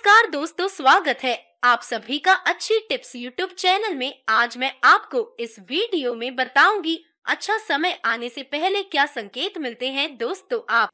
नमस्कार दोस्तों स्वागत है आप सभी का अच्छी टिप्स यूट्यूब चैनल में आज मैं आपको इस वीडियो में बताऊंगी अच्छा समय आने से पहले क्या संकेत मिलते हैं दोस्तों आप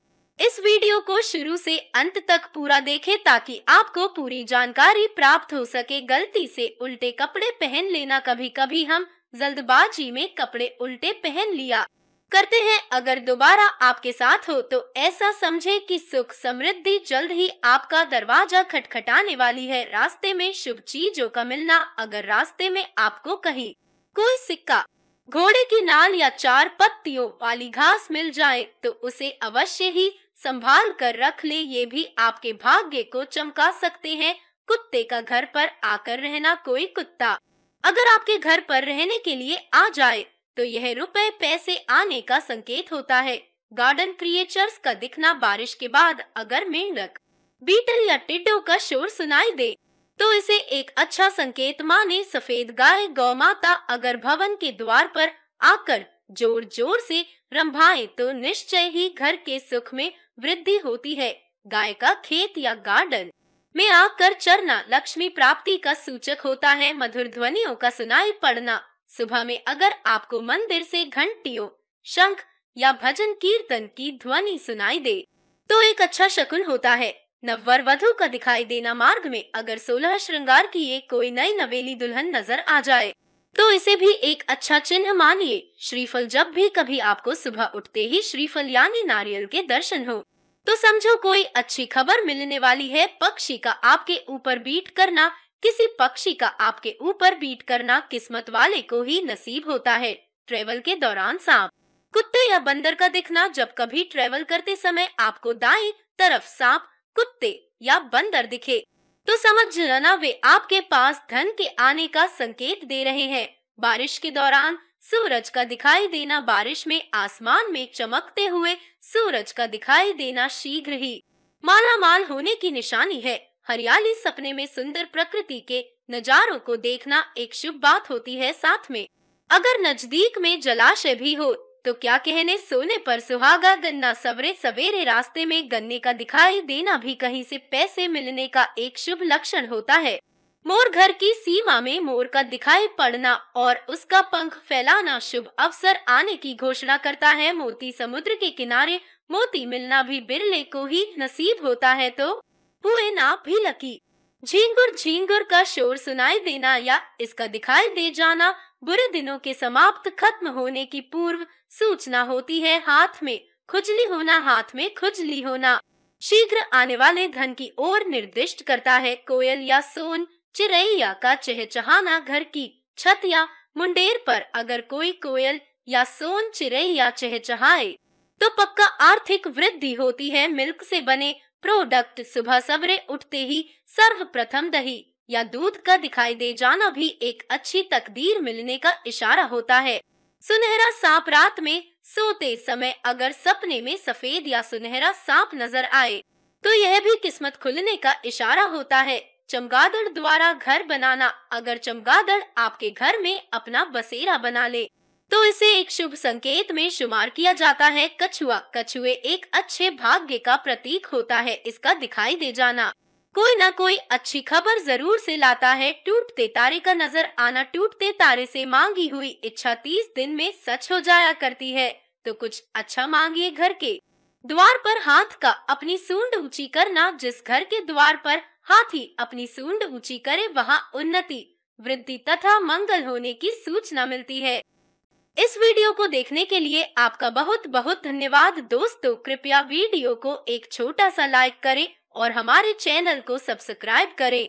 इस वीडियो को शुरू से अंत तक पूरा देखें ताकि आपको पूरी जानकारी प्राप्त हो सके गलती से उल्टे कपड़े पहन लेना कभी कभी हम जल्दबाजी में कपड़े उल्टे पहन लिया करते हैं अगर दोबारा आपके साथ हो तो ऐसा समझे कि सुख समृद्धि जल्द ही आपका दरवाजा खटखटाने वाली है रास्ते में शुभ चीजों का मिलना अगर रास्ते में आपको कहीं कोई सिक्का घोड़े की नाल या चार पत्तियों वाली घास मिल जाए तो उसे अवश्य ही संभाल कर रख ले ये भी आपके भाग्य को चमका सकते हैं कुत्ते का घर पर आकर रहना कोई कुत्ता अगर आपके घर पर रहने के लिए आ जाए तो यह रुपए पैसे आने का संकेत होता है गार्डन क्रिएचर्स का दिखना बारिश के बाद अगर मेंढक बीटल या टिड्डों का शोर सुनाई दे तो इसे एक अच्छा संकेत माने सफेद गाय गौ माता अगर भवन के द्वार पर आकर जोर जोर से रंभाए तो निश्चय ही घर के सुख में वृद्धि होती है गाय का खेत या गार्डन में आकर चरना लक्ष्मी प्राप्ति का सूचक होता है मधुर ध्वनियों का सुनाई पड़ना सुबह में अगर आपको मंदिर से घंटियों शंख या भजन कीर्तन की ध्वनि सुनाई दे तो एक अच्छा शकुन होता है नववर वधु का दिखाई देना मार्ग में अगर सोलह श्रृंगार की एक कोई नई नवेली दुल्हन नजर आ जाए तो इसे भी एक अच्छा चिन्ह मानिए श्रीफल जब भी कभी आपको सुबह उठते ही श्रीफल यानी नारियल के दर्शन हो तो समझो कोई अच्छी खबर मिलने वाली है पक्षी का आपके ऊपर बीट करना किसी पक्षी का आपके ऊपर बीट करना किस्मत वाले को ही नसीब होता है ट्रेवल के दौरान सांप कुत्ते या बंदर का दिखना जब कभी ट्रेवल करते समय आपको दाएं तरफ सांप कुत्ते या बंदर दिखे तो समझ लेना वे आपके पास धन के आने का संकेत दे रहे हैं बारिश के दौरान सूरज का दिखाई देना बारिश में आसमान में चमकते हुए सूरज का दिखाई देना शीघ्र ही माला माल होने की निशानी है हरियाली सपने में सुंदर प्रकृति के नजारों को देखना एक शुभ बात होती है साथ में अगर नजदीक में जलाशय भी हो तो क्या कहने सोने पर सुहागा गन्ना सवरे सवेरे रास्ते में गन्ने का दिखाई देना भी कहीं से पैसे मिलने का एक शुभ लक्षण होता है मोर घर की सीमा में मोर का दिखाई पड़ना और उसका पंख फैलाना शुभ अवसर आने की घोषणा करता है मोती समुद्र के किनारे मोती मिलना भी बिरले को ही नसीब होता है तो ना भी लकी झिंगुर झिंगुर का शोर सुनाई देना या इसका दिखाई दे जाना बुरे दिनों के समाप्त खत्म होने की पूर्व सूचना होती है हाथ में खुजली होना हाथ में खुजली होना शीघ्र आने वाले धन की ओर निर्दिष्ट करता है कोयल या सोन चिरैया का चहचहाना घर की छत या मुंडेर पर अगर कोई कोयल या सोन चिरैया चहचहाए तो पक्का आर्थिक वृद्धि होती है मिल्क से बने प्रोडक्ट सुबह सवेरे उठते ही सर्वप्रथम दही या दूध का दिखाई दे जाना भी एक अच्छी तकदीर मिलने का इशारा होता है सुनहरा सांप रात में सोते समय अगर सपने में सफेद या सुनहरा सांप नजर आए तो यह भी किस्मत खुलने का इशारा होता है चमगादड़ द्वारा घर बनाना अगर चमगादड़ आपके घर में अपना बसेरा बना ले तो इसे एक शुभ संकेत में शुमार किया जाता है कछुआ कछुए एक अच्छे भाग्य का प्रतीक होता है इसका दिखाई दे जाना कोई ना कोई अच्छी खबर जरूर से लाता है टूटते तारे का नजर आना टूटते तारे से मांगी हुई इच्छा तीस दिन में सच हो जाया करती है तो कुछ अच्छा मांगिए घर के द्वार पर हाथ का अपनी सूंड ऊंची करना जिस घर के द्वार पर हाथी अपनी सूंड ऊंची करे वहाँ उन्नति वृद्धि तथा मंगल होने की सूचना मिलती है इस वीडियो को देखने के लिए आपका बहुत बहुत धन्यवाद दोस्तों कृपया वीडियो को एक छोटा सा लाइक करें और हमारे चैनल को सब्सक्राइब करें